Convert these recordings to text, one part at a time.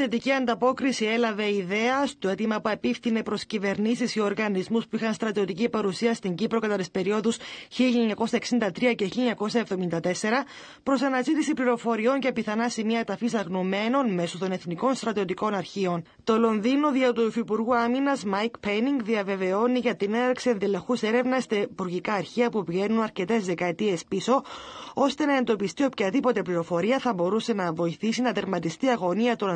θετική ανταπόκριση έλαβε η ιδέα στο αίτημα που επίφθινε προς κυβερνήσεις ή οργανισμούς που είχαν στρατιωτική παρουσία στην Κύπρο κατά τις περιόδους 1963 και 1974, προς αναζήτηση πληροφοριών και πιθανά σημεία ταφής αγνωμένων μέσω των Εθνικών Στρατιωτικών Αρχείων. Το Λονδίνο, δια του Υφυπουργού Άμυνας Μάικ Πένινγκ, διαβεβαιώνει για την έναρξη ενδελεχούς έρευνας στα υπουργικά αρχεία που πηγαίνουν αρκετές δεκαετίες πίσω, ώστε να εντοπιστεί οποιαδήποτε πληροφορία θα μπορούσε να βοηθήσει να τερματιστεί αγωνία των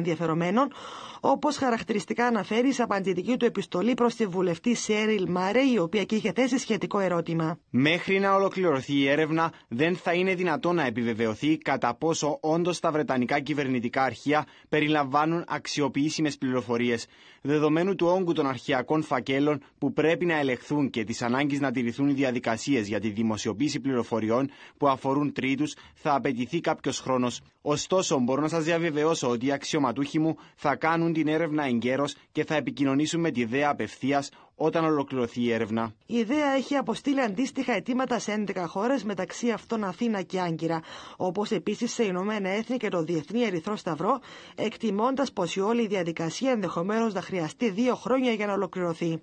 όπως χαρακτηριστικά αναφέρει σε απαντητική του επιστολή προς τη βουλευτή Σέριλ Μάρε, η οποία και είχε θέσει σχετικό ερώτημα. Μέχρι να ολοκληρωθεί η έρευνα, δεν θα είναι δυνατό να επιβεβαιωθεί κατά πόσο όντως τα βρετανικά κυβερνητικά αρχεία περιλαμβάνουν αξιοποιήσιμες πληροφορίες. Δεδομένου του όγκου των αρχιακών φακέλων που πρέπει να ελεχθούν και της ανάγκης να τηρηθούν οι διαδικασίες για τη δημοσιοποίηση πληροφοριών που αφορούν τρίτους, θα απαιτηθεί κάποιος χρόνος. Ωστόσο, μπορώ να σας διαβεβαιώσω ότι οι αξιωματούχοι θα κάνουν την έρευνα εγκαίρως και θα επικοινωνήσουν με τη ΔΕΑ απευθείας όταν ολοκληρωθεί η έρευνα. Η ΔΕΑ έχει αποστείλει αντίστοιχα αιτήματα σε 11 χώρες, μεταξύ αυτών Αθήνα και Άγκυρα, όπως επίσης σε Ηνωμένα Έθνη και το Διεθνή Ερυθρό Σταυρό, εκτιμώντας πως η όλη διαδικασία ενδεχομένως να χρειαστεί δύο χρόνια για να ολοκληρωθεί. Ναι.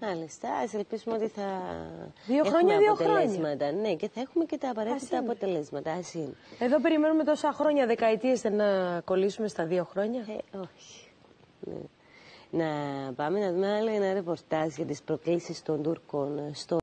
Μάλιστα, ας ελπίσουμε ότι θα. Δύο χρόνια, έχουμε δύο αποτελέσματα. Χρόνια. Ναι, και θα έχουμε και τα απαραίτητα αποτελέσματα. Εδώ περιμένουμε τόσα χρόνια, δεκαετίες, να κολλήσουμε στα δύο χρόνια. Ε, όχι. Ναι. Να πάμε να δούμε άλλο ένα ρεπορτάζ για τις προκλήσεις των Τούρκων στο.